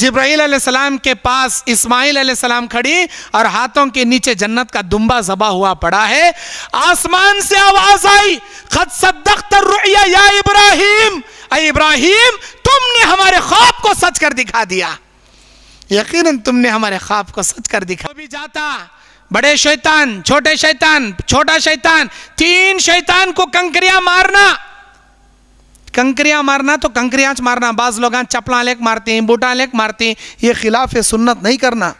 जब्राइल सलाम के पास इस्माइल सलाम खड़ी और हाथों के नीचे जन्नत का दुम्बा जबा हुआ पड़ा है आसमान से आवाज आई खत या इब्राहिम इब्राहिम तुमने हमारे ख्वाब को सच कर दिखा दिया यकीनन तुमने हमारे ख्वाब को सच कर दिखा भी जाता बड़े शैतान छोटे शैतान छोटा शैतान तीन शैतान को कंकरिया मारना कंकरियाँ मारना तो कंकरियाँच मारना बाज लोग चपला लेक मारते हैं बूटा लेक मारते हैं ये खिलाफ है सुन्नत नहीं करना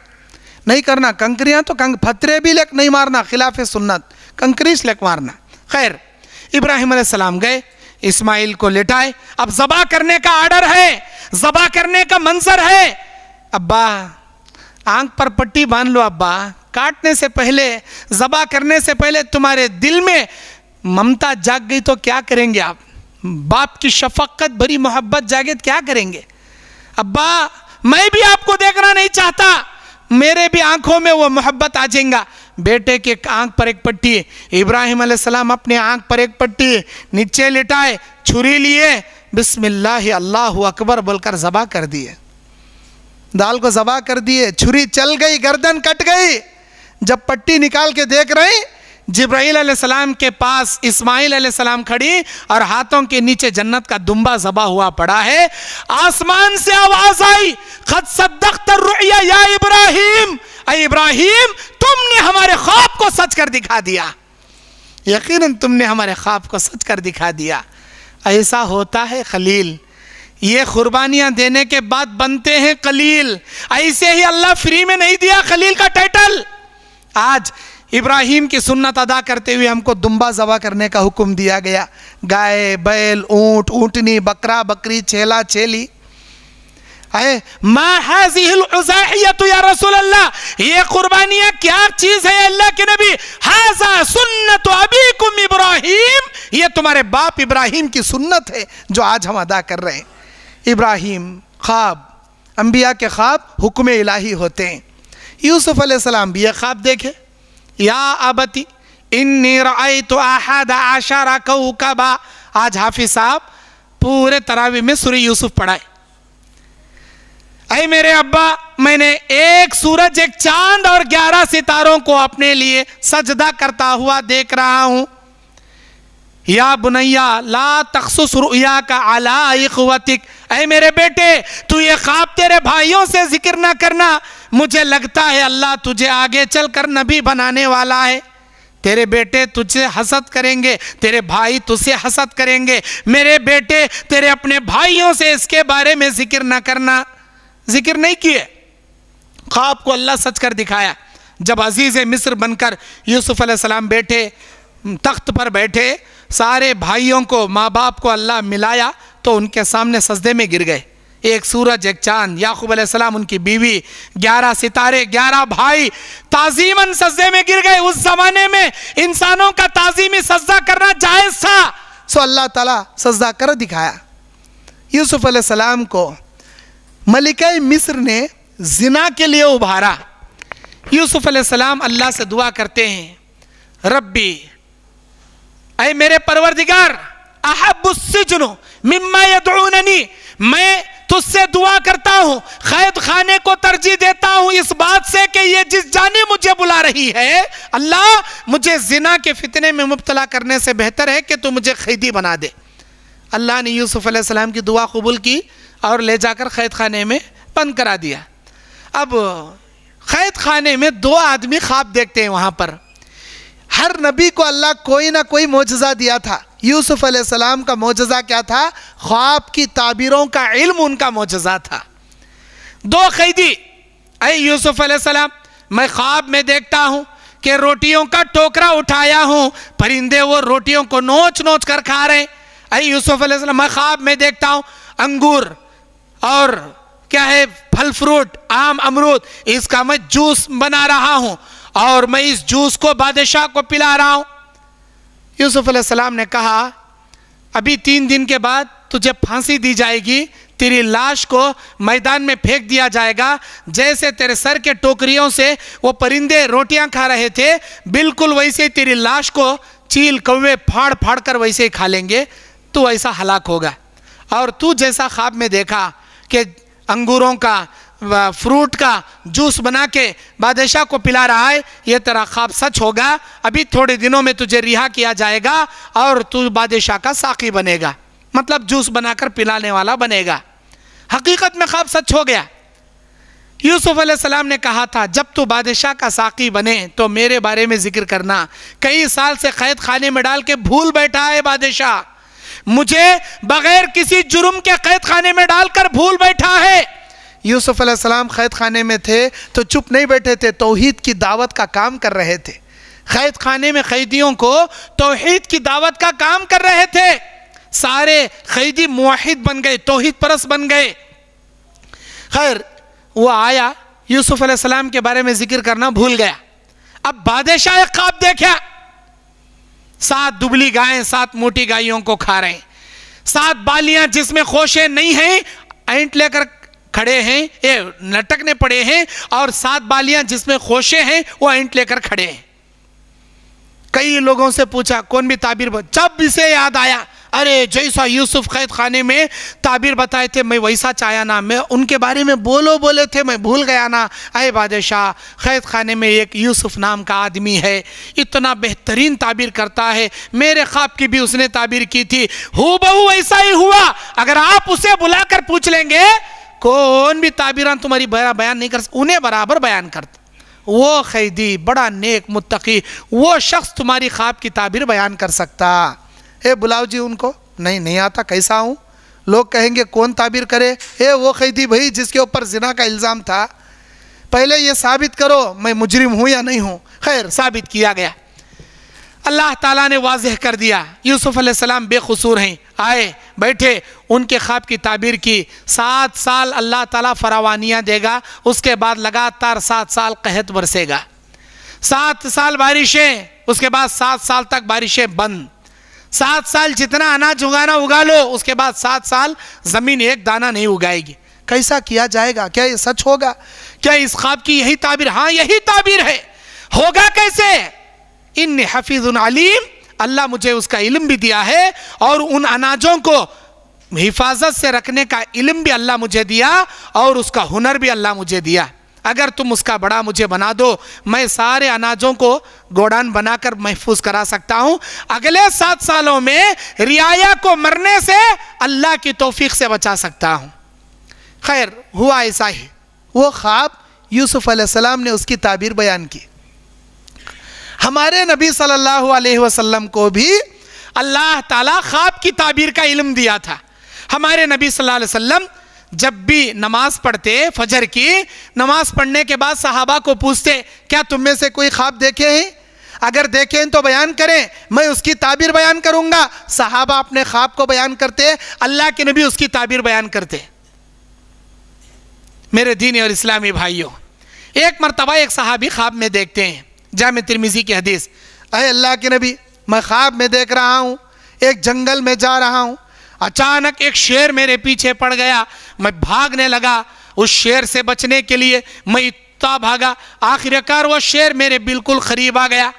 नहीं करना कंकरियाँ तो कंक फतरे भी लेक नहीं मारना खिलाफ सुन्नत कंकरीच लेक मारना खैर इब्राहिम सलाम गए इस्माइल को लेटाए अब जबा करने का आर्डर है जबा करने का मंजर है अब्बा आंख पर पट्टी बांध लो अब्बा काटने से पहले जबा करने से पहले तुम्हारे दिल में ममता जाग गई तो क्या करेंगे आप बाप की शफक्कत भरी मोहब्बत जागे क्या करेंगे अब्बा मैं भी आपको देखना नहीं चाहता मेरे भी आंखों में वो मोहब्बत आ जाएगा बेटे के आंख पर एक पट्टी इब्राहिम सलाम अपने आंख पर एक पट्टी नीचे लिटाए छुरी लिए बिस्मिल्लाह अल्लाह अकबर बोलकर जबा कर दिए दाल को जबा कर दिए छुरी चल गई गर्दन कट गई जब पट्टी निकाल के देख रहे जिब्राइल सलाम के पास इस्माइल सलाम खड़ी और हाथों के नीचे जन्नत का दुम्बा जबा हुआ पड़ा है आसमान से आवाज आई खत या इब्राहिम इब्राहिम तुमने हमारे ख्वाब को सच कर दिखा दिया यकीनन तुमने हमारे ख्वाब को सच कर दिखा दिया ऐसा होता है खलील ये कुर्बानियां देने के बाद बनते हैं खलील ऐसे ही अल्लाह फ्री में नहीं दिया खलील का टाइटल आज इब्राहिम की सुन्नत अदा करते हुए हमको दुम्बा ज़बा करने का हुक्म दिया गया गाय बैल ऊंट ऊँटनी बकरा बकरी छेला छेली ये कुर्बानियाँ क्या चीज़ है अल्लाह के नबी हाजा सुन्नत अभी कुम इब्राहिम ये तुम्हारे बाप इब्राहिम की सुन्नत है जो आज हम अदा कर रहे हैं इब्राहिम ख्वाब अम्बिया के ख्वाब हुक्म इलाही होते हैं यूसुफ़ अलैहिस्सलाम भी ये ख्वाब देखे या अबती इन तो आहाद आशारा कऊकबा आज हाफिज साहब पूरे तरावी में सूर्य यूसुफ पढ़ाए अरे मेरे अब्बा मैंने एक सूरज एक चांद और ग्यारह सितारों को अपने लिए सजदा करता हुआ देख रहा हूं या बुनैया ला तखसुस रुया का आला इकवतिक ऐ मेरे बेटे तू ये ख्वाब तेरे भाइयों से जिक्र ना करना मुझे लगता है अल्लाह तुझे आगे चल कर नबी बनाने वाला है तेरे बेटे तुझसे हसद करेंगे तेरे भाई तुझसे हसद करेंगे मेरे बेटे तेरे अपने भाइयों से इसके बारे में जिक्र ना करना जिक्र नहीं किए ख्वाब को अल्लाह सच कर दिखाया जब अजीज़ मिस्र बनकर यूसुफ़ सलाम बैठे तख्त पर बैठे सारे भाइयों को माँ बाप को अल्लाह मिलाया तो उनके सामने सजदे में गिर गए एक सूरज एक चांद याकूब अलैहिस्सलाम उनकी बीवी ग्यारह सितारे ग्यारह भाई ताजीमन सजदे में गिर गए उस जमाने में इंसानों का ताजीमी सजदा करना जायज़ था सो अल्लाह ताला सजदा कर दिखाया यूसुफ अलैहिस्सलाम को मलिका मिस्र ने जिना के लिए उभारा यूसुफ अलैहिस्सलाम अल्लाह से दुआ करते हैं रब्बी अरे मेरे परवरदिगार अहबुस्जनो मिम्मा यदूननी मैं तुझसे दुआ करता हूं कैद खाने को तरजीह देता हूं इस बात से कि ये जिस जाने मुझे बुला रही है अल्लाह मुझे जिना के फितने में मुबतला करने से बेहतर है कि तू मुझे खैदी बना दे अल्लाह ने यूसुफ़ की दुआ कबूल की और ले जाकर कैद खाने में बंद करा दिया अब कैद खाने में दो आदमी ख्वाब देखते हैं वहां पर हर नबी को अल्लाह कोई ना कोई मुजजा दिया था यूसुफ अलैहिस्सलाम का मोजा क्या था ख्वाब की ताबीरों का इल्म उनका मोजा था दो कैदी अरे यूसुफ अलैहिस्सलाम मैं ख्वाब में देखता हूँ कि रोटियों का टोकरा उठाया हूँ परिंदे वो रोटियों को नोच नोच कर खा रहे अरे यूसुफ अलैहिस्सलाम मैं ख्वाब में देखता हूँ अंगूर और क्या है फल फ्रूट आम अमरूद इसका मैं जूस बना रहा हूँ और मैं इस जूस को बादशाह को पिला रहा हूँ यूसुफ अलैहिस्सलाम ने कहा अभी तीन दिन के बाद तुझे फांसी दी जाएगी तेरी लाश को मैदान में फेंक दिया जाएगा जैसे तेरे सर के टोकरियों से वो परिंदे रोटियां खा रहे थे बिल्कुल वैसे ही तेरी लाश को चील कौवे फाड़ फाड़ कर वैसे ही खा लेंगे तू तो ऐसा हलाक होगा और तू जैसा ख्वाब में देखा कि अंगूरों का फ्रूट का जूस बना के बादशाह को पिला रहा है ये तेरा ख्वाब सच होगा अभी थोड़े दिनों में तुझे रिहा किया जाएगा और तू बादशाह का साकी बनेगा मतलब जूस बनाकर पिलाने वाला बनेगा हकीकत में ख्वाब सच हो गया यूसुफ सलाम ने कहा था जब तू बादशाह का साकी बने तो मेरे बारे में जिक्र करना कई साल से कैद खाने में डाल के भूल बैठा है बादशाह मुझे बगैर किसी जुर्म के कैद खाने में डालकर भूल बैठा है यूसुफ अलैहिस्सलाम क़ैद खाने में थे तो चुप नहीं बैठे थे तोहहीद की दावत का काम कर रहे थे कैद खाने में कैदियों को तोहहीद की दावत का काम कर रहे थे सारे कैदी मुहिद बन गए तोहहीद परस बन गए खैर वो आया यूसुफ अलैहिस्सलाम के बारे में जिक्र करना भूल गया अब बादशाह ख्वाब देखा सात दुबली गायें सात मोटी गायों को खा रहे हैं सात बालियां जिसमें खोशे नहीं हैं एंट लेकर खड़े हैं ये लटकने पड़े हैं और सात बालियां जिसमें खोशे हैं वो इंट लेकर खड़े हैं कई लोगों से पूछा कौन भी ताबीर जब इसे याद आया अरे जैसा यूसुफ कैद खाने में ताबीर बताए थे मैं वैसा चाया ना मैं उनके बारे में बोलो बोले थे मैं भूल गया ना अरे बादशाह कैद खाने में एक यूसुफ नाम का आदमी है इतना बेहतरीन ताबीर करता है मेरे ख्वाब की भी उसने ताबीर की थी हु बहू ऐसा ही हुआ अगर आप उसे बुलाकर पूछ लेंगे कौन भी ताबीरान तुम्हारी बयान नहीं कर उन्हें बराबर बयान करते वो खैदी बड़ा नेक मुत्तकी वो शख्स तुम्हारी ख्वाब की ताबीर बयान कर सकता ए बुलाओ जी उनको नहीं नहीं आता कैसा हूँ लोग कहेंगे कौन ताबीर करे ए वो खैदी भाई जिसके ऊपर जिना का इल्ज़ाम था पहले ये साबित करो मैं मुजरिम हूँ या नहीं हूँ खैर साबित किया गया अल्लाह ताला ने वाजह कर दिया यूसुफ़ अलैहिस्सलाम बेकसूर हैं आए बैठे उनके ख्वाब की ताबीर की सात साल अल्लाह ताला फरावानियां देगा उसके बाद लगातार सात साल कहत बरसेगा सात साल बारिशें उसके बाद सात साल तक बारिशें बंद सात साल जितना अनाज उगाना उगा लो उसके बाद सात साल ज़मीन एक दाना नहीं उगाएगी कैसा किया जाएगा क्या ये सच होगा क्या इस ख्वाब की यही ताबीर हाँ यही ताबीर है होगा कैसे इन हफीज़ अलीम अल्लाह मुझे उसका इल्म भी दिया है और उन अनाजों को हिफाजत से रखने का इल्म भी अल्लाह मुझे दिया और उसका हुनर भी अल्लाह मुझे दिया अगर तुम उसका बड़ा मुझे बना दो मैं सारे अनाजों को गोडान बनाकर महफूज करा सकता हूँ अगले सात सालों में रियाया को मरने से अल्लाह की तोफीक से बचा सकता हूँ खैर हुआ ऐसा ही वो ख्वाब यूसुफ़ ने उसकी ताबीर बयान की हमारे नबी सल्लल्लाहु अलैहि वसल्लम को भी अल्लाह ताला ख्वाब की ताबीर का इल्म दिया था हमारे नबी सल्लल्लाहु अलैहि वसल्लम जब भी नमाज पढ़ते फजर की नमाज पढ़ने के बाद सहाबा को पूछते क्या तुम में से कोई ख्वाब देखे हैं अगर देखें तो बयान करें मैं उसकी ताबीर बयान करूंगा सहाबा अपने ख्वाब को बयान करते अल्लाह के नबी उसकी ताबीर बयान करते मेरे दीनी और इस्लामी भाइयों एक मरतबा एक सहाबी ख्वाब में देखते हैं जाम तिरमिज़ी की हदीस अरे अल्लाह के नबी मैं ख्वाब में देख रहा हूँ एक जंगल में जा रहा हूँ अचानक एक शेर मेरे पीछे पड़ गया मैं भागने लगा उस शेर से बचने के लिए मैं इतना भागा आखिरकार वह शेर मेरे बिल्कुल करीब आ गया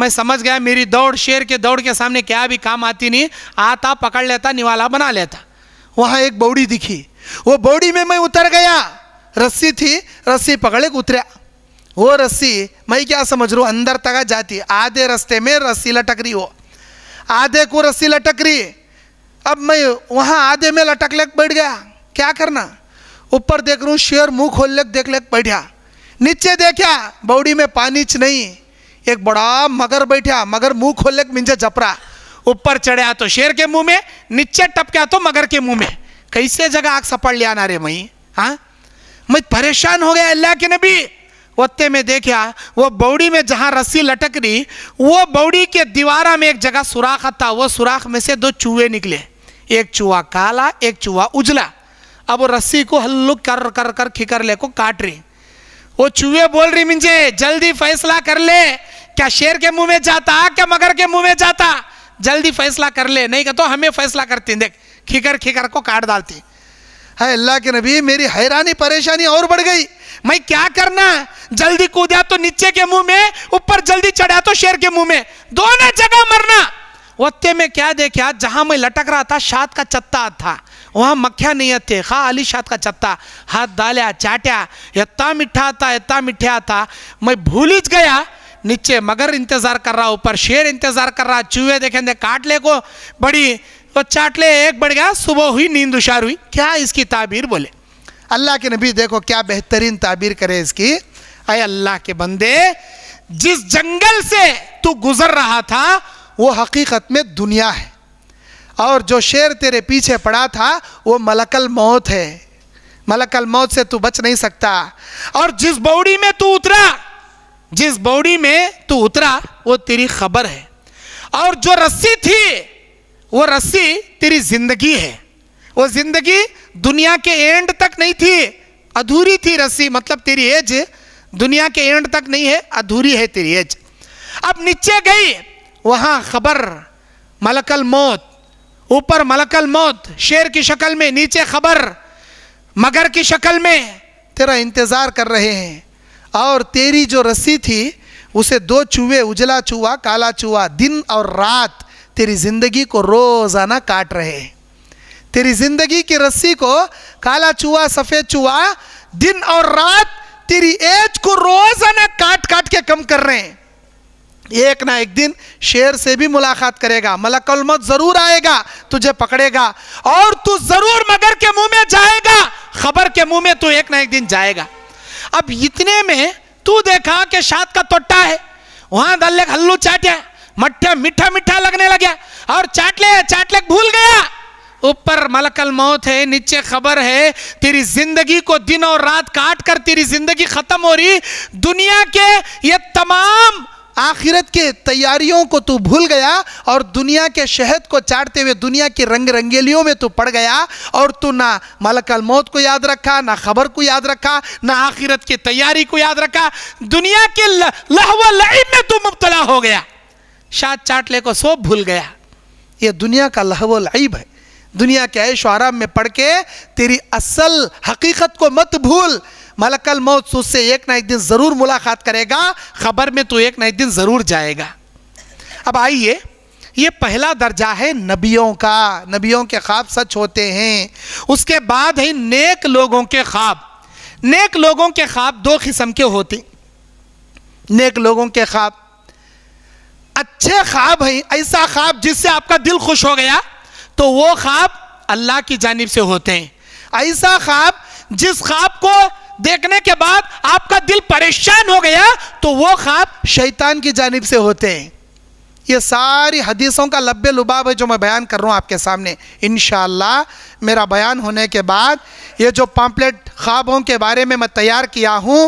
मैं समझ गया मेरी दौड़ शेर के दौड़ के सामने क्या भी काम आती नहीं आता पकड़ लेता निवाला बना लेता वहाँ एक बौड़ी दिखी वो बौड़ी में मैं उतर गया रस्सी थी रस्सी पकड़े उतरा वो रस्सी मैं क्या समझ रहा हूँ अंदर तक जाती आधे रस्ते में रस्सी लटक रही हो आधे को रस्सी लटक रही अब मैं वहाँ आधे में लटक ले बैठ गया क्या करना ऊपर देख रहा शेर मुँह खोल लेक देख लेक बैठा नीचे देखा बौड़ी में च नहीं एक बड़ा मगर बैठा मगर मुँह खोल लेक मिंजे जपरा ऊपर चढ़ा तो शेर के मुँह में नीचे टपका तो मगर के मुँह में कैसे जगह आग सपड़ लिया ना रे मई हाँ मैं परेशान हो गया अल्लाह के नबी ओत्ते में देखा वो बौड़ी में जहाँ रस्सी लटक रही वो बौड़ी के दीवारा में एक जगह सुराख था वो सुराख में से दो चूहे निकले एक चूहा काला एक चूहा उजला अब वो रस्सी को हल्लुक कर कर कर खिकर ले को काट रही वो चूहे बोल रही मिंजे जल्दी फैसला कर ले क्या शेर के मुंह में जाता क्या मगर के मुंह में जाता जल्दी फैसला कर ले नहीं कहते तो हमें फैसला करती देख खिकर खिकर को काट डालती है अल्लाह के नबी मेरी हैरानी परेशानी और बढ़ गई मैं क्या करना जल्दी कूदा तो नीचे के मुंह में ऊपर जल्दी चढ़ा तो शेर के मुंह में दोनों जगह मरना वत्ते में क्या देखा जहां मैं लटक रहा था शाद का चत्ता था वहां मक्खिया नहीं थे खा अली शाद का चत्ता हाथ डालिया चाट्या इतना मिठा था इतना मिठा था मैं भूल ही गया नीचे मगर इंतजार कर रहा ऊपर शेर इंतजार कर रहा चूहे दे काट ले को बड़ी वो चाट ले एक बढ़ गया सुबह हुई नींद उशार हुई क्या इसकी ताबीर बोले अल्लाह के नबी देखो क्या बेहतरीन ताबीर करे इसकी अरे अल्लाह के बंदे जिस जंगल से तू गुजर रहा था वो हकीकत में दुनिया है और जो शेर तेरे पीछे पड़ा था वो मलकल मौत है मलकल मौत से तू बच नहीं सकता और जिस बौड़ी में तू उतरा जिस बौड़ी में तू उतरा वो तेरी खबर है और जो रस्सी थी वो रस्सी तेरी जिंदगी है वो जिंदगी दुनिया के एंड तक नहीं थी अधूरी थी रस्सी मतलब तेरी एज दुनिया के एंड तक नहीं है अधूरी है तेरी एज अब नीचे गई वहां खबर मलकल मौत ऊपर मलकल मौत शेर की शक्ल में नीचे खबर मगर की शक्ल में तेरा इंतज़ार कर रहे हैं और तेरी जो रस्सी थी उसे दो चूहे उजला चूहा काला चूहा दिन और रात तेरी ज़िंदगी को रोज़ाना काट रहे हैं तेरी जिंदगी की रस्सी को काला चूहा सफेद चूहा दिन और रात तेरी एज को रोजाना काट काट के कम कर रहे हैं एक ना एक दिन शेर से भी मुलाकात करेगा मलकल जरूर आएगा तुझे पकड़ेगा और तू जरूर मगर के मुंह में जाएगा खबर के मुंह में तू एक ना एक दिन जाएगा अब इतने में तू देखा कि शाद का तोट्टा है वहां दल्ले हल्लू चाटिया मठा मीठा मीठा लगने लग गया और चाटले चाटले भूल गया ऊपर मलकल मौत है नीचे खबर है तेरी जिंदगी को दिन और रात काट कर तेरी जिंदगी खत्म हो रही दुनिया के ये तमाम आखिरत के तैयारियों को तू भूल गया और दुनिया के शहद को चाटते हुए दुनिया की रंग रंगेलियों में तू पड़ गया और तू ना मलकल मौत को याद रखा ना खबर को याद रखा ना आखिरत की तैयारी को याद रखा दुनिया के लहवा लईब में तू मुबतला हो गया शाद चाटले को सो भूल गया ये दुनिया का लहवो लईब है दुनिया के ऐश आराम में पढ़ के तेरी असल हकीकत को मत भूल मलकल मौत उससे एक ना एक दिन ज़रूर मुलाकात करेगा ख़बर में तो एक ना एक दिन ज़रूर जाएगा अब आइए ये पहला दर्जा है नबियों का नबियों के ख्वाब सच होते हैं उसके बाद है नेक लोगों के ख्वाब नेक लोगों के ख्वाब दो किस्म के होते नेक लोगों के ख्वाब अच्छे ख्वाब हैं ऐसा ख्वाब जिससे आपका दिल खुश हो गया तो वो ख्वाब अल्लाह की जानब से होते हैं ऐसा ख्वाब जिस ख्वाब को देखने के बाद आपका दिल परेशान हो गया तो वो ख्वाब शैतान की जानब से होते हैं ये सारी हदीसों का लब्बे लुबाब है जो मैं बयान कर रहा हूँ आपके सामने इन मेरा बयान होने के बाद ये जो पम्पलेट ख्वाबों के बारे में मैं तैयार किया हूँ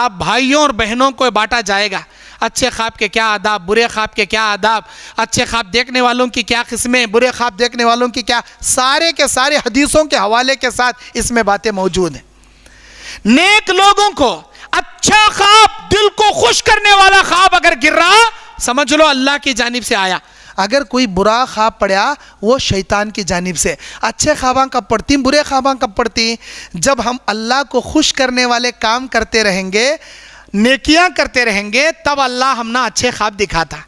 आप भाइयों और बहनों को बांटा जाएगा अच्छे ख्वाब के क्या आदाब बुरे ख्वाब के क्या आदाब अच्छे ख्वाब देखने वालों की क्या किस्में बुरे ख्वाब देखने वालों की क्या सारे के सारे हदीसों के हवाले के साथ इसमें बातें मौजूद हैं नेक लोगों को अच्छा ख्वाब दिल को खुश करने वाला ख्वाब अगर गिर रहा समझ लो अल्लाह की जानब से आया अगर कोई बुरा ख्वाब पड़ा वो शैतान की जानब से अच्छे ख्वाबा कब पड़ती बुरे ख्वाबा कब पड़ती जब हम अल्लाह को खुश करने वाले काम करते रहेंगे नेकियां करते रहेंगे तब अल्लाह हमना अच्छे ख्वाब दिखाता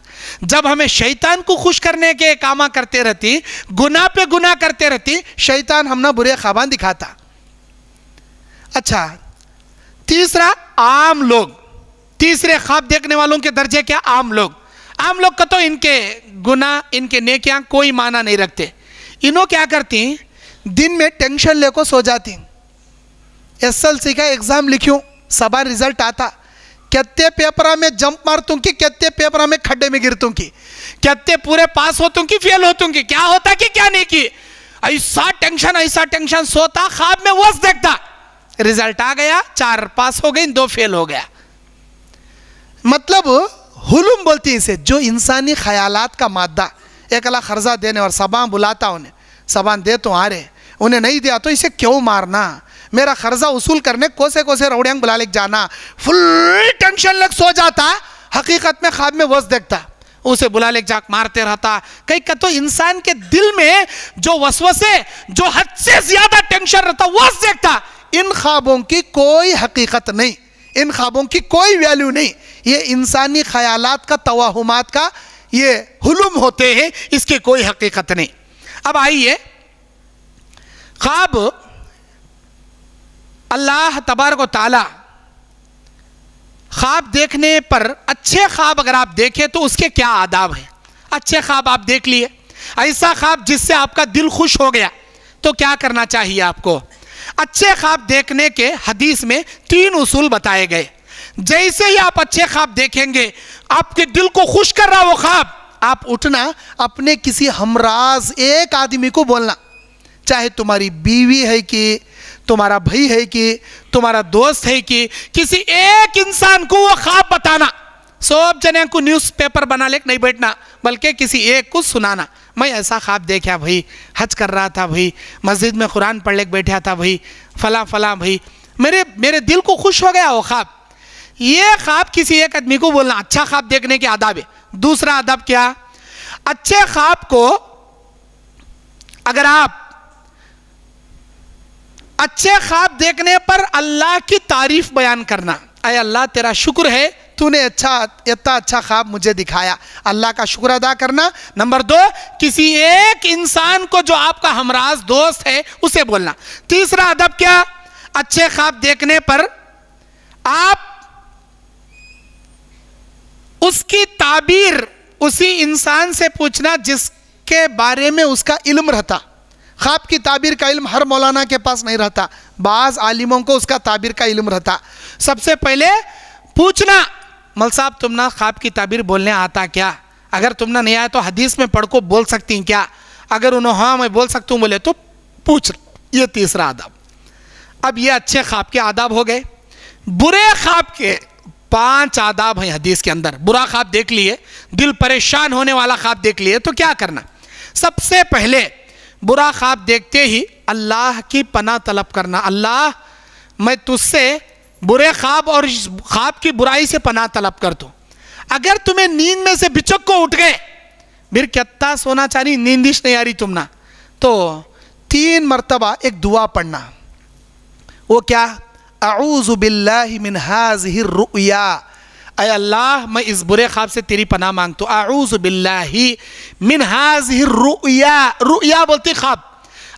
जब हमें शैतान को खुश करने के कामा करते रहती गुना पे गुना करते रहती शैतान हमना बुरे ख्वाबा दिखाता अच्छा तीसरा आम लोग तीसरे ख्वाब देखने वालों के दर्जे क्या आम लोग आम लोग का तो इनके गुना इनके नेकियां कोई माना नहीं रखते इनो क्या करती दिन में टेंशन लेकर सो जाती सी का एग्ज़ाम लिखियो सबा रिजल्ट आता कहते पेपरा में जंप मार तुंकी कहते पेपरा में खड्डे में गिर तुंकी कहते पूरे पास हो तुंकी फेल हो तुंकी क्या होता कि क्या नहीं की ऐसा टेंशन ऐसा टेंशन सोता खाब में वस देखता रिजल्ट आ गया चार पास हो गई दो फेल हो गया मतलब हुलुम बोलती इसे जो इंसानी ख्यालात का मादा एक अला खर्जा देने और सबां बुलाता उन्हें सबान दे तो आ रहे उन्हें नहीं दिया तो इसे क्यों मारना मेरा खर्जा वसूल करने कोसे कोसे रोड़ियांग बुला जाना फुल टेंशन लग सो जाता हकीकत में ख्वाब में वस देखता उसे बुला लेके जाक मारते रहता कहीं कतो इंसान के दिल में जो वसवसे जो हद से ज्यादा टेंशन रहता वस देखता इन ख्वाबों की कोई हकीकत नहीं इन ख्वाबों की कोई वैल्यू नहीं ये इंसानी ख्यालात का तवाहुमात का ये हुलुम होते हैं इसकी कोई हकीकत नहीं अब आइए ख्वाब अल्लाह तबारक ताला ख्वाब देखने पर अच्छे ख्वाब अगर आप देखें तो उसके क्या आदाब हैं अच्छे ख्वाब आप देख लिए ऐसा ख्वाब जिससे आपका दिल खुश हो गया तो क्या करना चाहिए आपको अच्छे ख्वाब देखने के हदीस में तीन उसूल बताए गए जैसे ही आप अच्छे ख्वाब देखेंगे आपके दिल को खुश कर रहा वो ख्वाब आप उठना अपने किसी हमराज एक आदमी को बोलना चाहे तुम्हारी बीवी है कि तुम्हारा भाई है कि तुम्हारा दोस्त है कि किसी एक इंसान को वो खाब बताना सब जने को न्यूज़पेपर बना ले नहीं बैठना बल्कि किसी एक को सुनाना मैं ऐसा ख्वाब देखा भाई हज कर रहा था भाई मस्जिद में कुरान पढ़ लेकर बैठा था भाई फला फला भाई मेरे मेरे दिल को खुश हो गया वो ख्वाब ये ख्वाब किसी एक आदमी को बोलना अच्छा ख्वाब देखने के आदाब है दूसरा आदाब क्या अच्छे ख्वाब को अगर आप अच्छे ख्वाब देखने पर अल्लाह की तारीफ बयान करना अरे अल्लाह तेरा शुक्र है तूने अच्छा इतना अच्छा ख्वाब मुझे दिखाया अल्लाह का शुक्र अदा करना नंबर दो किसी एक इंसान को जो आपका हमराज दोस्त है उसे बोलना तीसरा अदब क्या अच्छे ख्वाब देखने पर आप उसकी ताबीर उसी इंसान से पूछना जिसके बारे में उसका इल्म रहता ख्वाब की ताबीर का इल्म हर मौलाना के पास नहीं रहता बाज़ आलिमों को उसका ताबीर का इल्म रहता सबसे पहले पूछना मल साहब तुमना ख्वाब की ताबीर बोलने आता क्या अगर तुमने नहीं आया तो हदीस में पढ़ को बोल सकती हैं क्या अगर उन्होंने हाँ मैं बोल सकती हूँ बोले तो पूछ ये तीसरा आदाब अब ये अच्छे ख्वाब के आदाब हो गए बुरे ख्वाब के पांच आदाब हैं हदीस के अंदर बुरा ख्वाब देख लिए दिल परेशान होने वाला ख्वाब देख लिए तो क्या करना सबसे पहले बुरा ख्वाब देखते ही अल्लाह की पना तलब करना अल्लाह मैं तुझसे बुरे ख्वाब और ख्वाब की बुराई से पना तलब कर दूँ अगर तुम्हें नींद में से बिचक को उठ गए फिर कत्ता सोना चाहिए नींदिश नहीं आ रही तुम ना तो तीन मरतबा एक दुआ पढ़ना वो क्या अऊज़ बिल्ला मिन हाज रुया अल्लाह मैं इस बुरे ख्वाब से तेरी पनाह मांगता हूँ आऊज़ बिल्लाही मिन हाज रुया रुया बोलती ख्वाब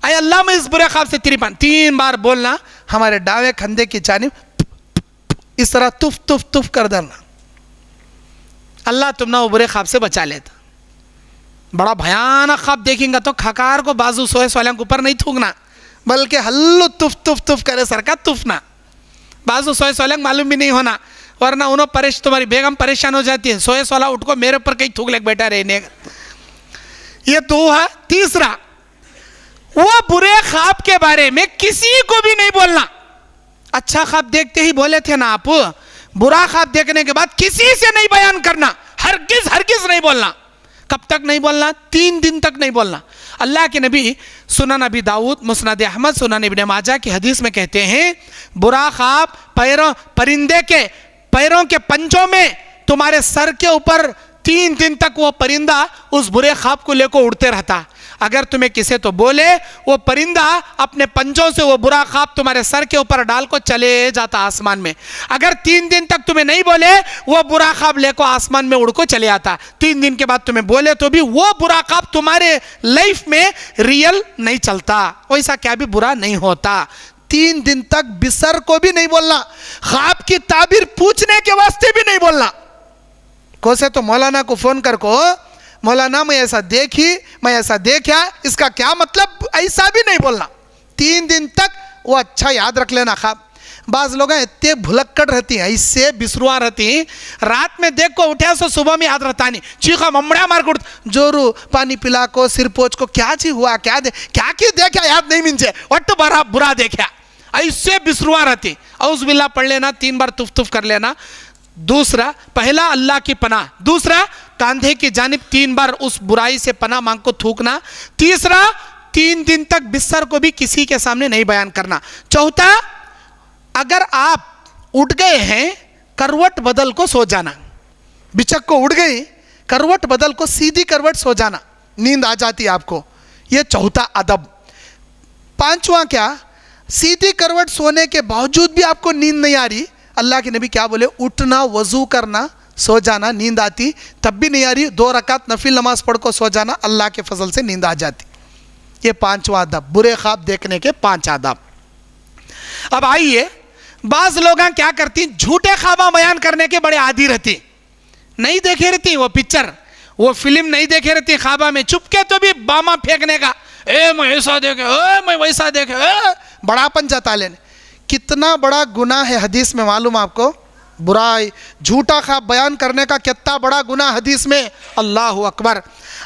अय अल्लाह मैं इस बुरे ख्वाब से तेरी पनाह तीन बार बोलना हमारे डावे खंदे की जानब इस तरह तुफ तुफ तुफ कर देना अल्लाह तुम ना वो बुरे ख्वाब से बचा लेता बड़ा भयानक ख्वाब देखेंगे तो खकार को बाजू सोए सोलह के ऊपर नहीं थूकना बल्कि हल्लू तुफ तुफ तुफ करे सर का तुफना बाजू सोए सोलह मालूम भी नहीं होना वरना उन्हों परेश तुम्हारी बेगम परेशान हो जाती है सोए सोला उठ को मेरे ऊपर कहीं थूक लेकर बैठा रहने ये तो है तीसरा वो बुरे खाब के बारे में किसी को भी नहीं बोलना अच्छा खाब देखते ही बोले थे ना आप बुरा खाब देखने के बाद किसी से नहीं बयान करना हरगिज हरगिज नहीं बोलना कब तक नहीं बोलना तीन दिन तक नहीं बोलना अल्लाह के नबी सुना नबी दाऊद मुसनद अहमद सुना नबी माजा की हदीस में कहते हैं बुरा खाब पैरों परिंदे के पैरों के पंजों में तुम्हारे सर के ऊपर तीन दिन तक वो परिंदा उस बुरे ख्वाब को लेकर उड़ते रहता अगर तुम्हें किसे तो बोले वो परिंदा अपने पंजों से वो बुरा ख्वाब तुम्हारे सर के ऊपर डाल को चले जाता आसमान में अगर तीन दिन तक तुम्हें नहीं बोले वो बुरा ख्वाब लेकर आसमान में उड़ को चले आता तीन दिन के बाद तुम्हें बोले तो भी वो बुरा ख्वाब तुम्हारे लाइफ में रियल नहीं चलता वैसा क्या भी बुरा नहीं होता तीन दिन तक बिसर को भी नहीं बोलना खाब की ताबीर पूछने के वास्ते भी नहीं बोलना कोसे तो मौलाना को फोन कर को मौलाना मैं ऐसा देखी मैं ऐसा देखा इसका क्या मतलब ऐसा भी नहीं बोलना तीन दिन तक वो अच्छा याद रख लेना खाब बाज लोग इतने भुलक्कड़ रहती हैं इससे बिसरुआ रहती हैं रात में देख को उठा सो सुबह में याद रहता नहीं चीखा ममड़ा मार कुट जोरू पानी पिला को सिर पोच को क्या चीज हुआ क्या दे क्या की देखा याद नहीं मिंचे वट बरा बुरा देखा ऐसे बिसरुआ रहती औस बिल्ला पढ़ लेना तीन बार तुफ तुफ कर लेना दूसरा पहला अल्लाह की पना दूसरा कांधे की जानब तीन बार उस बुराई से पना मांग को थूकना तीसरा तीन दिन तक बिस्तर को भी किसी के सामने नहीं बयान करना चौथा अगर आप उठ गए हैं करवट बदल को सो जाना बिचक को उड़ गई करवट बदल को सीधी करवट सो जाना नींद आ जाती आपको यह चौथा अदब पांचवा क्या सीधी करवट सोने के बावजूद भी आपको नींद नहीं आ रही अल्लाह के नबी क्या बोले उठना वजू करना सो जाना नींद आती तब भी नहीं आ रही दो रकात नफिल नमाज पढ़ को सो जाना अल्लाह के फजल से नींद आ जाती ये पांचवा आदाब बुरे ख्वाब देखने के पांच आदाब अब आइए बाज लोग क्या करती झूठे ख्वाबा बयान करने के बड़े आदि रहती नहीं देखे रहती वो पिक्चर वो फिल्म नहीं देखे रहती ख्वाबा में चुपके तो भी बामा फेंकने का ए मैं ऐसा देखे ए मैं वैसा देखे ए बड़ापन जता लेने कितना बड़ा गुना है हदीस में मालूम आपको बुराई झूठा ख्वाब बयान करने का कितना बड़ा गुना हदीस में अल्लाह अकबर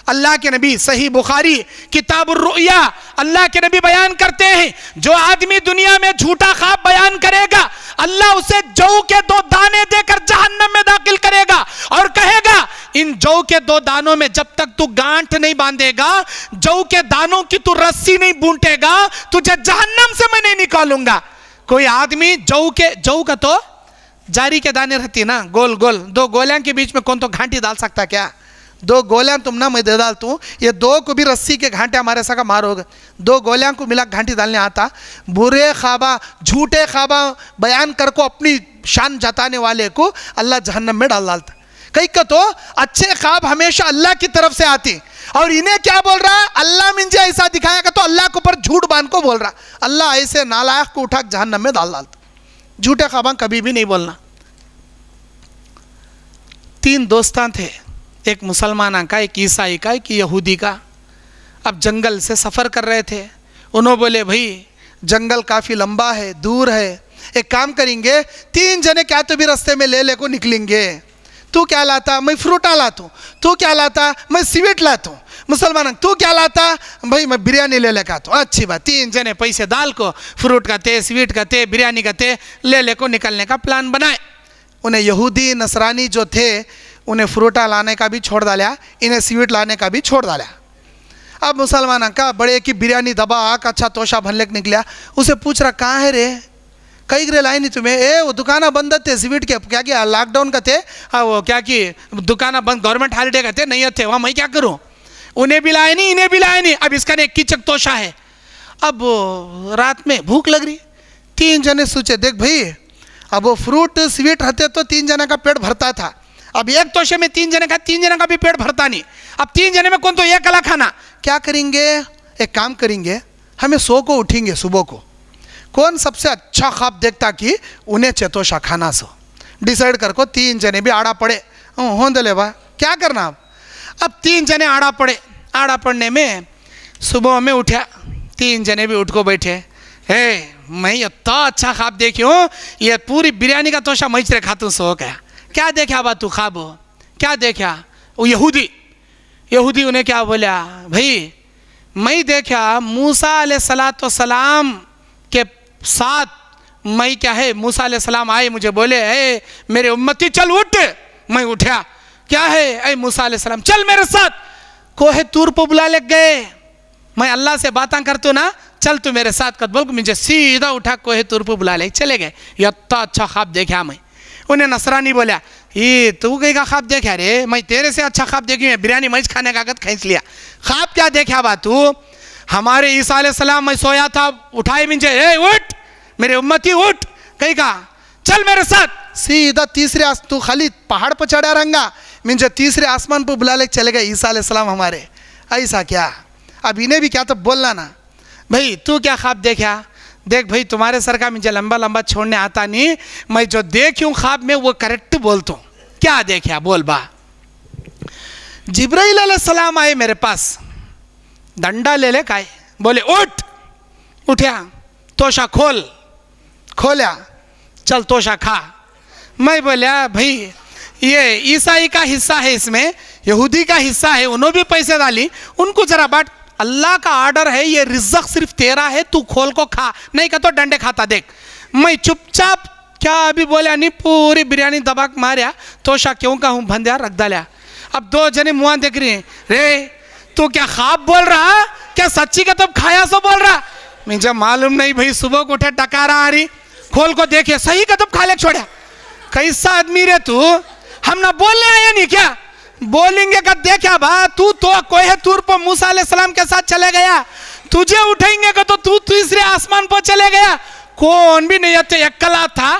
अल्लाह के नबी सही बुखारी किताब रुया अल्लाह के नबी बयान करते हैं जो आदमी दुनिया में झूठा ख्वाब बयान करेगा अल्लाह उसे जौ के दो दाने देकर जहन्नम में दाखिल करेगा और कहेगा इन जौ के दो दानों में जब तक तू गांठ नहीं बांधेगा जऊ के दानों की तू रस्सी नहीं बूटेगा तुझे जहन्नम से मैं नहीं निकालूंगा कोई आदमी जऊ के जऊ का तो जारी के दाने रहती है ना गोल गोल दो गोलियां के बीच में कौन तो घाटी डाल सकता क्या दो गोलियां तुम ना मैं दे डालता हूँ ये दो को भी रस्सी के घाटे हमारे सका मारोगे दो गोलियां को मिला घाटी डालने आता बुरे खाबा झूठे खाबा बयान कर को अपनी शान जताने वाले को अल्लाह जहन्नम में डाल डालता कई का तो अच्छे ख्वाब हमेशा अल्लाह की तरफ से आती और इन्हें क्या बोल रहा है अल्लाह मिंजे ऐसा दिखाया तो अल्लाह के ऊपर झूठ बांध को बोल रहा अल्लाह ऐसे नालायक को उठा जहन्नम में डाल डालता झूठा खाबा कभी भी नहीं बोलना तीन दोस्तान थे एक मुसलमान का एक ईसाई का एक यहूदी का अब जंगल से सफ़र कर रहे थे उन्होंने बोले भाई जंगल काफ़ी लंबा है दूर है एक काम करेंगे तीन जने क्या तो भी रास्ते में ले ले को निकलेंगे तू तो क्या लाता मैं फ्रूटा लाता हूँ तू तो क्या लाता मैं सिवेट लाता हूँ मुसलमान तू तो क्या लाता भाई मैं बिरयानी ले लेकर आता हूँ अच्छी बात तीन जने पैसे डाल को फ्रूट का ते स्वीट का ते बिरयानी का ते ले ले को निकलने का प्लान बनाए उन्हें यहूदी नसरानी जो थे उन्हें फ्रूटा लाने का भी छोड़ डाला इन्हें स्वीट लाने का भी छोड़ डाला अब मुसलमान का बड़े की बिरयानी दबा आक अच्छा तोशा लेकर निकलिया उसे पूछ रहा कहाँ है रे कई ग्रे तुम्हें ए वो दुकाना बंद स्वीट के ಏ ದುಕಾನ लॉकडाउन का थे वो क्या कि दुकाना बंद गवर्नमेंट हॉलीडे का थे नहीं थे वहाँ मैं क्या करूँ उन्हें भी लाए नहीं इन्हें भी लाए नहीं अब इसका एक किचक तोशा है अब रात में भूख लग रही तीन जने सोचे देख भाई अब वो फ्रूट स्वीट रहते तो तीन जने का पेट भरता था अब एक तोशे में तीन जने का तीन जने का भी पेट भरता नहीं अब तीन जने में कौन तो एक अला खाना क्या करेंगे एक काम करेंगे हमें सो को उठेंगे सुबह को कौन सबसे अच्छा ख्वाब देखता कि उन्हें चेतोशा खाना सो डिसाइड कर को तीन जने भी आड़ा पड़े दले बा क्या करना अब अब तीन जने आड़ा पड़े आड़ा पड़ने में सुबह में उठा तीन जने भी उठ को बैठे हे मैं इतना अच्छा खाब देखी हूँ ये पूरी बिरयानी का तोशा मैं रे खातू सो क्या क्या देखा बा तू खाबो क्या देखा वो यहूदी यहूदी उन्हें क्या बोलिया भाई मैं देखा मूसा सलात सलाम सात मई क्या है मूसा सलाम आए मुझे बोले अरे मेरे उम्मती चल उठ मैं उठा क्या है अरे मूसा सलाम चल मेरे साथ कोहे तूर पर बुला ले गए मैं अल्लाह से बातें करतू ना चल तू मेरे साथ कद बोल मुझे सीधा उठा कोहे तूर पर बुला ले चले गए यत्ता अच्छा ख्वाब देखा मैं उन्हें नसरानी बोला ये तू कहीं का ख्वाब देखा रे मैं तेरे से अच्छा ख्वाब देखी हूँ बिरयानी मैं खाने का कद खींच लिया ख्वाब क्या देखा बा तू हमारे ईसा सलाम मैं सोया था उठाए मुझे ए उठ मेरे उम्मती उठ कहीं कहा चल मेरे साथ सीधा तीसरे तू खाली पहाड़ पर चढ़ा रंगा जो तीसरे आसमान पर बुला ले चले गए ईसा सलाम हमारे ऐसा क्या अब इन्हें भी क्या तो बोलना ना भाई तू क्या ख्वाब देखा देख भाई तुम्हारे सर का मुझे लंबा लंबा छोड़ने आता नहीं मैं जो देखी हूँ ख्वाब में वो करेक्ट बोलता हूँ क्या देखा बोल बा जिब्राइल सलाम आए मेरे पास डंडा ले ले काय बोले उठ उठ्या तोशा खोल खोलिया चल तोशा खा मैं बोलिया भाई ये ईसाई का हिस्सा है इसमें यहूदी का हिस्सा है उन्होंने भी पैसे डाली उनको जरा बट अल्लाह का आर्डर है ये रिजक सिर्फ तेरा है तू खोल को खा नहीं कह तो डंडे खाता देख मैं चुपचाप क्या अभी बोलिया नहीं पूरी बिरयानी दबाक मारिया तोशा क्यों का हूँ भंदिया रख डाल अब दो जने मुआ देख रही है रे तू क्या खाब बोल रहा क्या सच्ची का तब तो खाया सो बोल रहा मुझे मालूम नहीं भाई सुबह को उठे टकारा आ रही खोल को देखे सही कदम खा ले छोड़ा कैसा आदमी रे तू हम ना बोलने आए नहीं क्या बोलेंगे का देखा बा तू तो कोहे तूर पर मूसा सलाम के साथ चले गया तुझे उठेंगे का तो तू तीसरे आसमान पर चले गया कौन भी नहीं अच्छा अक्कला तो था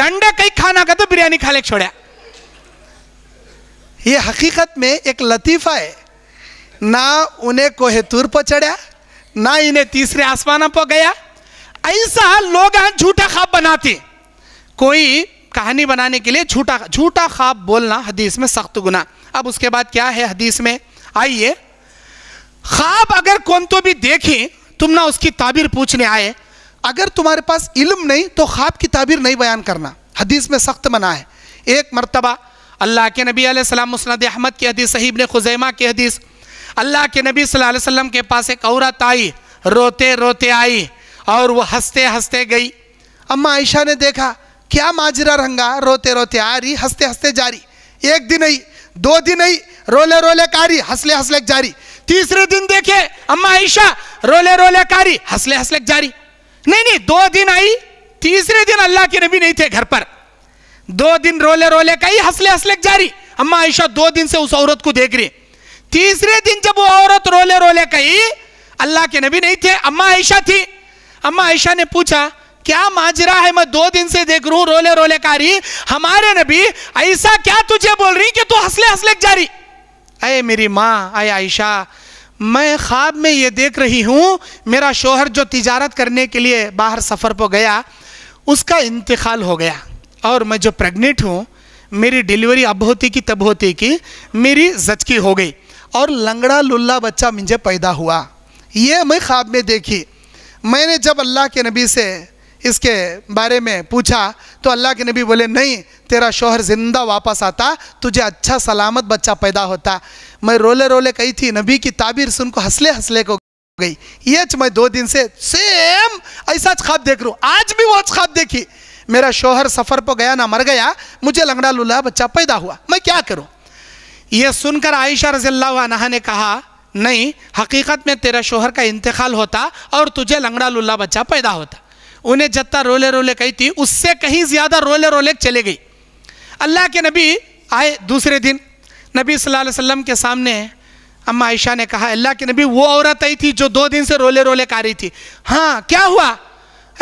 डंडे कई खाना का तो बिरयानी खा ले छोड़ा ये हकीकत में एक लतीफ़ा है ना उन्हें कोहे तूर पर चढ़ा ना इन्हें तीसरे आसमान पर गया ऐसा लोग झूठा खाब बनाते कोई कहानी बनाने के लिए झूठा झूठा ख्वाब बोलना हदीस में सख्त गुना अब उसके बाद क्या है हदीस में आइए ख्वाब अगर कौन तो भी देखें तुम ना उसकी ताबीर पूछने आए अगर तुम्हारे पास इल्म नहीं तो ख्वाब की ताबीर नहीं बयान करना हदीस में सख्त मना है एक मरतबा अल्लाह के नबी सलाम मुसनद अहमद की हदीस सहीब ने खुजैमा की हदीस अल्लाह के नबी सल्लल्लाहु अलैहि वसल्लम के पास एक औरत आई रोते रोते आई और वो हंसते हंसते गई अम्मा आयशा ने देखा क्या माजरा रंगा रोते रोते आ रही हंसते हंसते जा रही एक दिन ही दो दिन ही रोले रोले कारी हंसले हंसले जारी तीसरे दिन देखे अम्मा आयशा रोले रोले कारी हंसले हंसले रही नहीं नहीं दो दिन आई तीसरे दिन अल्लाह के नबी नहीं थे घर पर दो दिन रोले रोले कई हंसले हंसले जारी अम्मा आयशा दो दिन से उस औरत को देख रही तीसरे दिन जब वो औरत रोले रोले कही अल्लाह के नबी नहीं थे अम्मा आयशा थी अम्मा आयशा ने पूछा क्या माजरा है मैं दो दिन से देख रू रोले रोले कारी हमारे नबी ऐसा क्या तुझे बोल रही कि तू हंसले हंसले जा रही अये मेरी माँ अय आयशा मैं ख्वाब में ये देख रही हूँ मेरा शोहर जो तिजारत करने के लिए बाहर सफ़र पर गया उसका इंतकाल हो गया और मैं जो प्रेग्नेंट हूँ मेरी डिलीवरी अब होती कि तब होती कि मेरी जचकी हो गई और लंगड़ा लुल्ला बच्चा मुझे पैदा हुआ ये मैं ख्वाब में देखी मैंने जब अल्लाह के नबी से इसके बारे में पूछा तो अल्लाह के नबी बोले नहीं तेरा शोहर ज़िंदा वापस आता तुझे अच्छा सलामत बच्चा पैदा होता मैं रोले रोले कही थी नबी की ताबीर सुन को हंसले हंसले को गई ये मैं दो दिन से सेम ऐसा ख्वाब देख रहा हूँ आज भी वो ख्वाब देखी मेरा शोहर सफ़र पर गया ना मर गया मुझे लंगड़ा लूला बच्चा पैदा हुआ मैं क्या करूँ यह सुनकर आयशा रज़ल्ला ने कहा नहीं हकीकत में तेरा शोहर का इंतकाल होता और तुझे लंगड़ा लुल्ला बच्चा पैदा होता उन्हें जत्ता रोले रोले कही थी उससे कहीं ज़्यादा रोले रोले चले गई अल्लाह के नबी आए दूसरे दिन नबी सल्लल्लाहु अलैहि वसल्लम के सामने अम्मा आयशा ने कहा अल्लाह के नबी वो औरत आई थी जो दो दिन से रोले रोले का रही थी हाँ क्या हुआ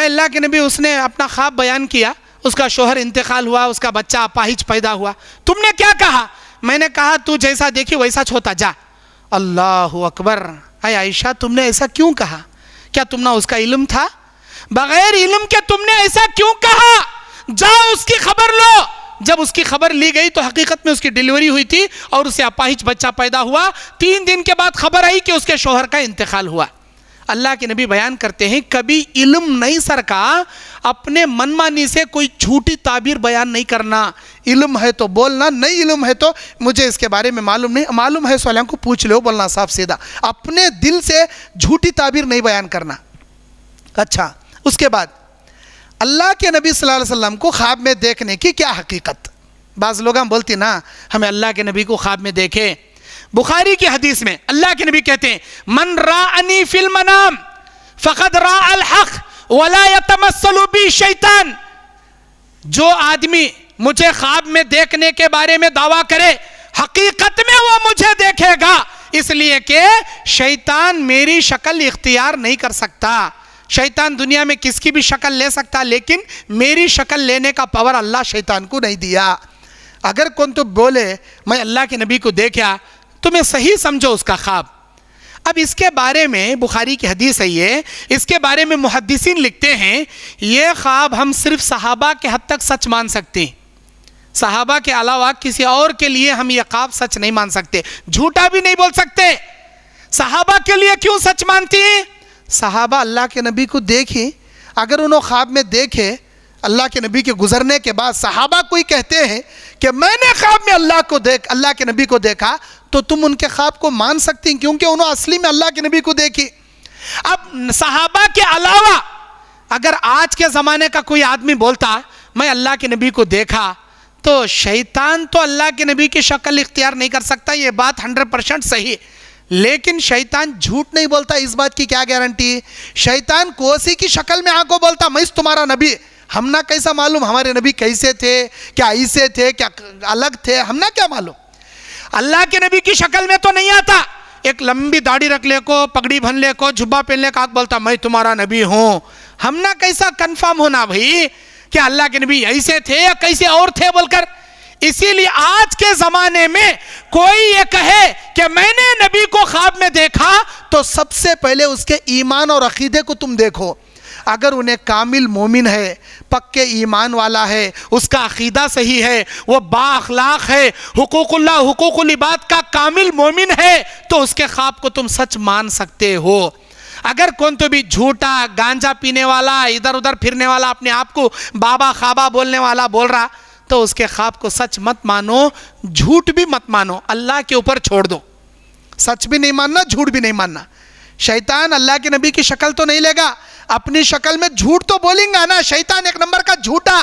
अल्लाह के नबी उसने अपना ख्वाब बयान किया उसका शोहर इंतकाल हुआ उसका बच्चा अपाहिज पैदा हुआ तुमने क्या कहा मैंने कहा तू जैसा देखी वैसा छोता जा अल्लाह अकबर अय आयशा तुमने ऐसा क्यों कहा क्या ना उसका इलम था बगैर इलम के तुमने ऐसा क्यों कहा जाओ उसकी खबर लो जब उसकी खबर ली गई तो हकीकत में उसकी डिलीवरी हुई थी और उसे अपाहिज बच्चा पैदा हुआ तीन दिन के बाद खबर आई कि उसके शोहर का इंतकाल हुआ अल्लाह के नबी बयान करते हैं कभी इलम नहीं का अपने मनमानी से कोई झूठी ताबीर बयान नहीं करना इलम है तो बोलना नहीं इलम है तो मुझे इसके बारे में मालूम नहीं मालूम है सोलह को पूछ लो बोलना साफ सीधा अपने दिल से झूठी ताबीर नहीं बयान करना अच्छा उसके बाद अल्लाह के नबी सल्लल्लाहु अलैहि वसल्लम को ख्वाब में देखने की क्या हकीकत बाज़ लोग हम बोलते ना हमें अल्लाह के नबी को ख्वाब में देखे बुखारी की हदीस में अल्लाह के नबी कहते हैं मन रानी फिल्म नाम फ़कत रा हक शैतान जो आदमी मुझे ख्वाब में देखने के बारे में दावा करे हकीकत में वो मुझे देखेगा इसलिए कि शैतान मेरी शक्ल इख्तियार नहीं कर सकता शैतान दुनिया में किसकी भी शक्ल ले सकता लेकिन मेरी शक्ल लेने का पावर अल्लाह शैतान को नहीं दिया अगर कौन तो बोले मैं अल्लाह के नबी को देखा तो मैं सही समझो उसका ख्वाब अब इसके बारे में बुखारी की हदीस है ये इसके बारे में मुहदसिन लिखते हैं ये ख्वाब हम सिर्फ सहाबा के हद तक सच मान सकते हैं सहाबा के अलावा किसी और के लिए हम ये ख्वाब सच नहीं मान सकते झूठा भी नहीं बोल सकते सहाबा के लिए क्यों सच मानती है सहाबा अल्लाह के नबी को देखें अगर उन्होंने ख्वाब में देखे अल्लाह के नबी के गुजरने के बाद सहाबा कोई कहते हैं कि मैंने ख्वाब में अल्लाह को देख अल्लाह के नबी को देखा तो तुम उनके ख्वाब को मान सकती हैं क्योंकि उन्होंने असली में अल्लाह के नबी को देखी अब सहाबा के अलावा अगर आज के ज़माने का कोई आदमी बोलता मैं अल्लाह के नबी को देखा तो शैतान तो अल्लाह के नबी की शक्ल इख्तियार नहीं कर सकता ये बात हंड्रेड परसेंट सही है लेकिन शैतान झूठ नहीं बोलता इस बात की क्या गारंटी शैतान कोसी की शक्ल में आको बोलता मैं तुम्हारा नबी हम ना कैसा मालूम हमारे नबी कैसे थे क्या ऐसे थे क्या अलग थे हम ना क्या मालूम अल्लाह के नबी की शक्ल में तो नहीं आता एक लंबी दाढ़ी रख ले को पगड़ी भन ले को झुब्बा पहन ले का बोलता मैं तुम्हारा नबी हूं हम ना कैसा कन्फर्म होना भाई क्या अल्लाह के नबी ऐसे थे या कैसे और थे बोलकर इसीलिए आज के जमाने में कोई ये कहे कि मैंने नबी को ख्वाब में देखा तो सबसे पहले उसके ईमान और अकीदे को तुम देखो अगर उन्हें कामिल मोमिन है पक्के ईमान वाला है उसका अकीदा सही है वो बाखलाक है हकूक़ल्ला हकूक़लिबाद का कामिल मोमिन है तो उसके ख्वाब को तुम सच मान सकते हो अगर कौन तो भी झूठा गांजा पीने वाला इधर उधर फिरने वाला अपने आप को बाबा खाबा बोलने वाला बोल रहा तो उसके ख्वाब को सच मत मानो झूठ भी मत मानो अल्लाह के ऊपर छोड़ दो सच भी नहीं मानना झूठ भी नहीं मानना शैतान अल्लाह के नबी की शक्ल तो नहीं लेगा अपनी शक्ल में झूठ तो बोलेंगे ना शैतान एक नंबर का झूठा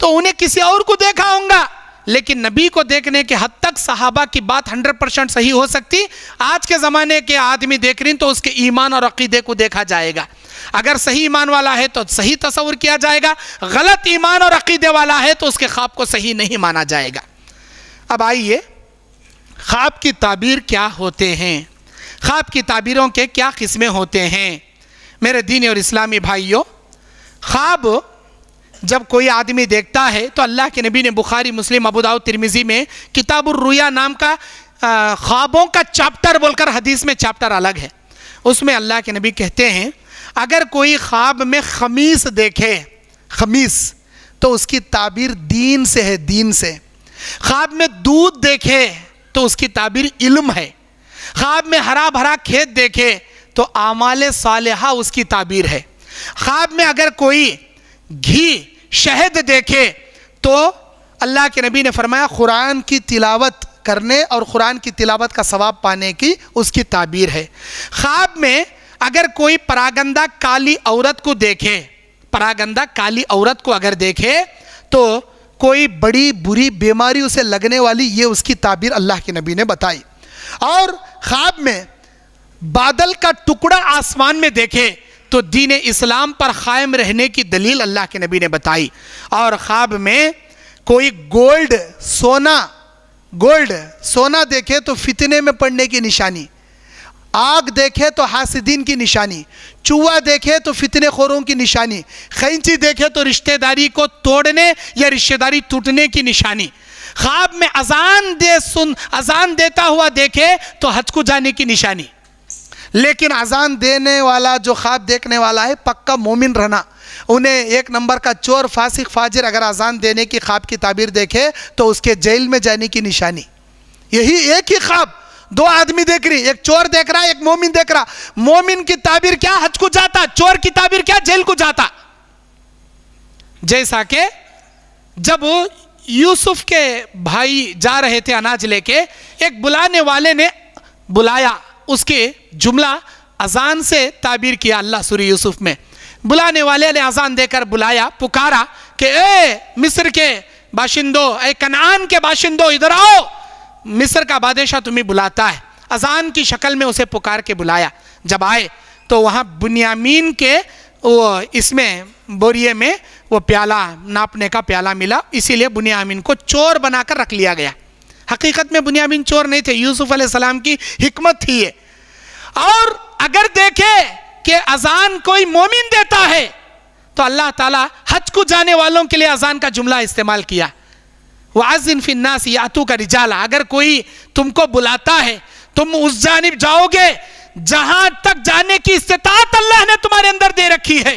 तो उन्हें किसी और को देखा होगा लेकिन नबी को देखने के हद तक सहाबा की बात 100 परसेंट सही हो सकती आज के ज़माने के आदमी देख रही तो उसके ईमान और अकीदे को देखा जाएगा अगर सही ईमान वाला है तो सही तस्वर किया जाएगा गलत ईमान और अकीदे वाला है तो उसके ख्वाब को सही नहीं माना जाएगा अब आइए ख्वाब की ताबीर क्या होते हैं ख्वाब की ताबीरों के क्या किस्में होते हैं मेरे दीन और इस्लामी भाइयों ख्वाब जब कोई आदमी देखता है तो अल्लाह के नबी ने बुखारी मुस्लिम अबूदाऊ तिरमिजी में किताबुर्रुया नाम का ख्वाबों का चैप्टर बोलकर हदीस में चैप्टर अलग है उसमें अल्लाह के नबी कहते हैं अगर कोई ख्वाब में खमीस देखे खमीस तो उसकी ताबीर दीन से है दीन से ख्वाब में दूध देखे तो उसकी ताबीर इल्म है ख्वाब में हरा भरा खेत देखे तो आमाल सालहा उसकी ताबीर है ख्वाब में अगर कोई घी शहद देखे तो अल्लाह के नबी ने फरमाया कुरान की तिलावत करने और कुरान की तिलावत का सवाब पाने की उसकी ताबीर है ख्वाब में अगर कोई परागंदा काली औरत को देखे परागंदा काली औरत को अगर देखे तो कोई बड़ी बुरी बीमारी उसे लगने वाली ये उसकी ताबीर अल्लाह के नबी ने बताई और ख्वाब में बादल का टुकड़ा आसमान में देखे तो दीन इस्लाम पर कायम रहने की दलील अल्लाह के नबी ने बताई और ख्वाब में कोई गोल्ड सोना गोल्ड सोना देखे तो फितने में पड़ने की निशानी आग देखे तो हासिदीन की निशानी चूहा देखे तो फितने खोरों की निशानी खैंची देखे तो रिश्तेदारी को तोड़ने या रिश्तेदारी टूटने की निशानी ख्वाब में अजान दे सुन अजान देता हुआ देखे तो हज को जाने की निशानी लेकिन अजान देने वाला जो ख्वाब देखने वाला है पक्का मोमिन रहना उन्हें एक नंबर का चोर फासिक फाजिर अगर अजान देने की ख्वाब की ताबीर देखे तो उसके जेल में जाने की निशानी यही एक ही ख्वाब दो आदमी देख रही एक चोर देख रहा एक मोमिन देख रहा मोमिन की ताबीर क्या हज को जाता चोर की ताबीर क्या जेल को जाता जैसा के जब यूसुफ के भाई जा रहे थे अनाज लेके एक बुलाने वाले ने बुलाया उसके जुमला अजान से ताबीर किया अल्लाह सूरी यूसुफ में बुलाने वाले ने अजान देकर बुलाया पुकारा कि ए मिस्र के बाशिंदो ए कनान के बाशिंदो इधर आओ मिस्र का बादशाह तुम्हें बुलाता है अजान की शक्ल में उसे पुकार के बुलाया जब आए तो वहाँ बुनियामीन के वो इसमें बोरिए में वो प्याला नापने का प्याला मिला इसीलिए बुनियामीन को चोर बनाकर रख लिया गया हकीकत में बुनियामीन चोर नहीं थे यूसुफ अलैहिस्सलाम की हिकमत थी ये और अगर देखे कि अजान कोई मोमिन देता है तो अल्लाह ताला हज को जाने वालों के लिए अजान का जुमला इस्तेमाल किया वाजिन फिन्नास यातू का रिजाला अगर कोई तुमको बुलाता है तुम उस जानब जाओगे जहां तक जाने की इस्तात अल्लाह ने तुम्हारे अंदर दे रखी है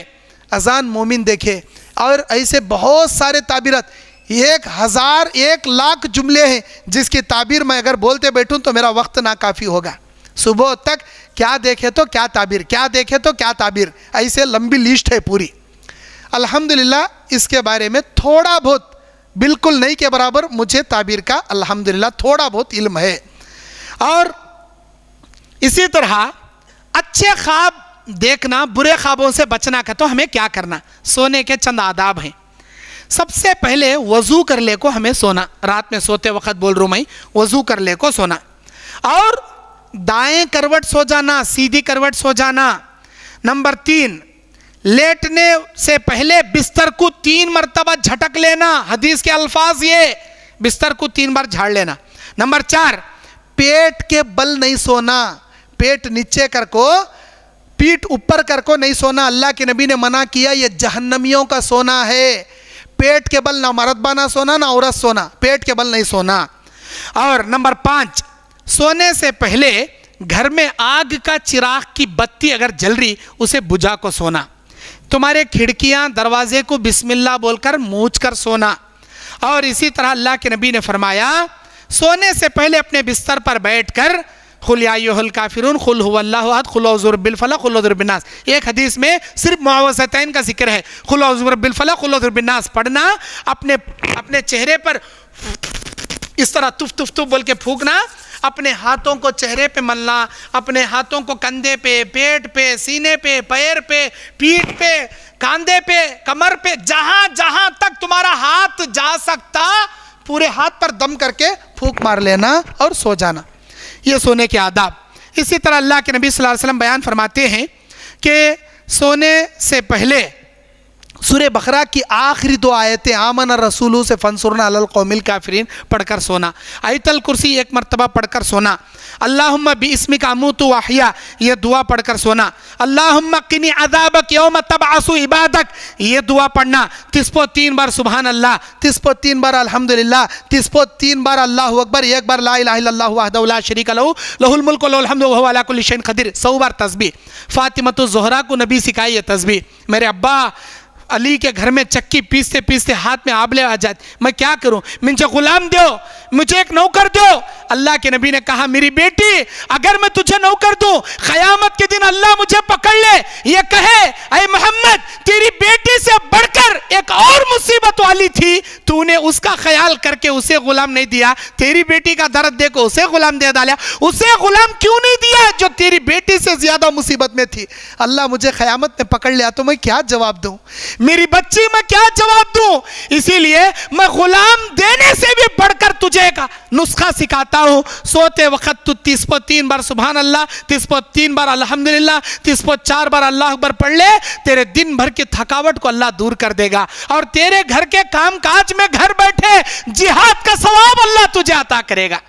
अजान मोमिन देखे और ऐसे बहुत सारे ताबीरत एक हज़ार एक लाख जुमले हैं जिसकी ताबीर मैं अगर बोलते बैठूँ तो मेरा वक्त ना काफी होगा सुबह तक क्या देखे तो क्या ताबीर क्या देखे तो क्या ताबीर ऐसे लंबी लिस्ट है पूरी अल्हम्दुलिल्लाह इसके बारे में थोड़ा बहुत बिल्कुल नहीं के बराबर मुझे ताबीर का अल्हम्दुलिल्लाह थोड़ा बहुत इल्म है और इसी तरह अच्छे ख्वाब देखना बुरे ख्वाबों से बचना का तो हमें क्या करना सोने के चंद आदाब हैं सबसे पहले वज़ू कर ले को हमें सोना रात में सोते वक्त बोल हूँ मैं वज़ू कर ले को सोना और दाएं करवट सो जाना सीधी करवट सो जाना नंबर तीन लेटने से पहले बिस्तर को तीन मरतबा झटक लेना हदीस के अल्फाज ये बिस्तर को तीन बार झाड़ लेना नंबर चार पेट के बल नहीं सोना पेट नीचे कर को पीठ ऊपर कर को नहीं सोना अल्लाह के नबी ने मना किया ये जहन्नमियों का सोना है पेट के बल ना मरतबा ना सोना ना औरत सोना पेट के बल नहीं सोना और नंबर पाँच सोने से पहले घर में आग का चिराग की बत्ती अगर जल रही उसे बुझा को सोना तुम्हारे खिड़कियां दरवाजे को बिस्मिल्ला बोलकर मूच कर सोना और इसी तरह अल्लाह के नबी ने फरमाया सोने से पहले अपने बिस्तर पर बैठ कर खुल काफिरून खुल हुल्लाहद खुलबिलफला खुलबिनास एक हदीस में सिर्फ मुआवजतैन का जिक्र है खुलबिलफला खुलबिनास पढ़ना अपने अपने चेहरे पर इस तरह तुफ तुफ तुफ बोल के फूकना अपने हाथों को चेहरे पे मलना अपने हाथों को कंधे पे पेट पे सीने पे पैर पे पीठ पे कांधे पे कमर पे जहां जहां तक तुम्हारा हाथ जा सकता पूरे हाथ पर दम करके फूक मार लेना और सो जाना ये सोने के आदाब इसी तरह अल्लाह के नबी सल्लल्लाहु अलैहि वसल्लम बयान फरमाते हैं कि सोने से पहले सूर्य बकरा की आखिरी दो आयतें आमन रसूलू से फनसुरना अल कौमिल काफरीन पढ़कर सोना आयतल कुर्सी एक मरतबा पढ़कर सोना अल्लाह इसमिक कामू तो वाहिया यह दुआ पढ़कर सोना अल्लाह किनी अदाबक योम तब आसू इबादक ये दुआ पढ़ना तिसपो तीन बार सुबहान अल्लाह तिसपो तीन बार अलहमदिल्ला तिसपो तीन बार अल्लाह अकबर एक बार लाला शरीक लहू खदिर सौ बार तस्बी फ़ातिमत ज़हरा को नबी सिखाई है तस्बी मेरे अब्बा अली के घर में चक्की पीसते पीसते हाथ में आबले आ जाते मैं क्या करूं मुझे गुलाम दो मुझे एक नौकर दो अल्लाह के नबी ने कहा मेरी बेटी अगर मैं तुझे नौकर दू क़यामत के दिन अल्लाह मुझे पकड़ ले ये कहे अरे मोहम्मद तेरी बेटी से बढ़कर एक और मुसीबत वाली थी तूने उसका ख्याल करके उसे गुलाम नहीं दिया तेरी बेटी का दर्द देखो उसे गुलाम दे डाला उसे गुलाम क्यों नहीं दिया जो तेरी बेटी से ज्यादा मुसीबत में थी अल्लाह मुझे क़यामत में पकड़ लिया तो मैं क्या जवाब दू मेरी बच्ची मैं क्या जवाब दू इसीलिए मैं गुलाम देने से भी बढ़कर तुझे का नुस्खा सिखाता हूं सोते वक्त तू तीस तीन बार सुबह अल्लाह तीस पर तीन बार अल्हम्दुलिल्लाह तीस पर चार बार अल्लाह अकबर पढ़ ले तेरे दिन भर की थकावट को अल्लाह दूर कर देगा और तेरे घर के काम काज में घर बैठे जिहाद का सवाब अल्लाह तुझे अता करेगा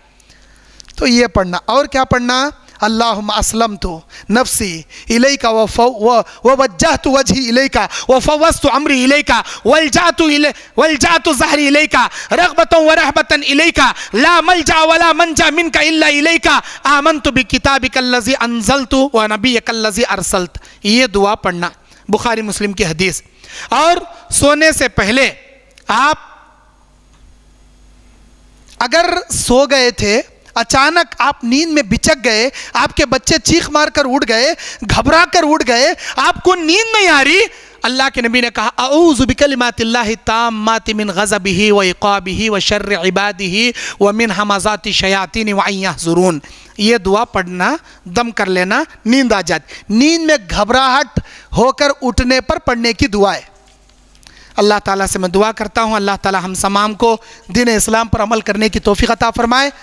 तो ये पढ़ना और क्या पढ़ना अल्लाह असलम तो नफसी इलई का व वजह तो वजह इले का व फवस तो अमरी इले का वलजा तो इले वलजा तो जहरी इले का रगबत व रहबतन इले का ला मल जा वला मन जा मिन का इला इले का आमन तो भी किताब कल्लजी अनजल तो व नबी कल्लजी अरसलत ये दुआ पढ़ना बुखारी मुस्लिम की हदीस और सोने से पहले आप अगर सो गए थे अचानक आप नींद में बिचक गए आपके बच्चे चीख मार कर उठ गए घबरा कर उठ गए आपको नींद नहीं आ रही अल्लाह के नबी ने कहा गज़ब ही व ही व शर्र इबादी व मिन हमाजाती शयातिन जरून ये दुआ पढ़ना दम कर लेना नींद आ जाती नींद में घबराहट होकर उठने पर पढ़ने की दुआ है अल्लाह ताला से मैं दुआ करता हूँ अल्लाह ताला हम समाम को दिन इस्लाम पर अमल करने की तोफ़ी अता फ़रमाए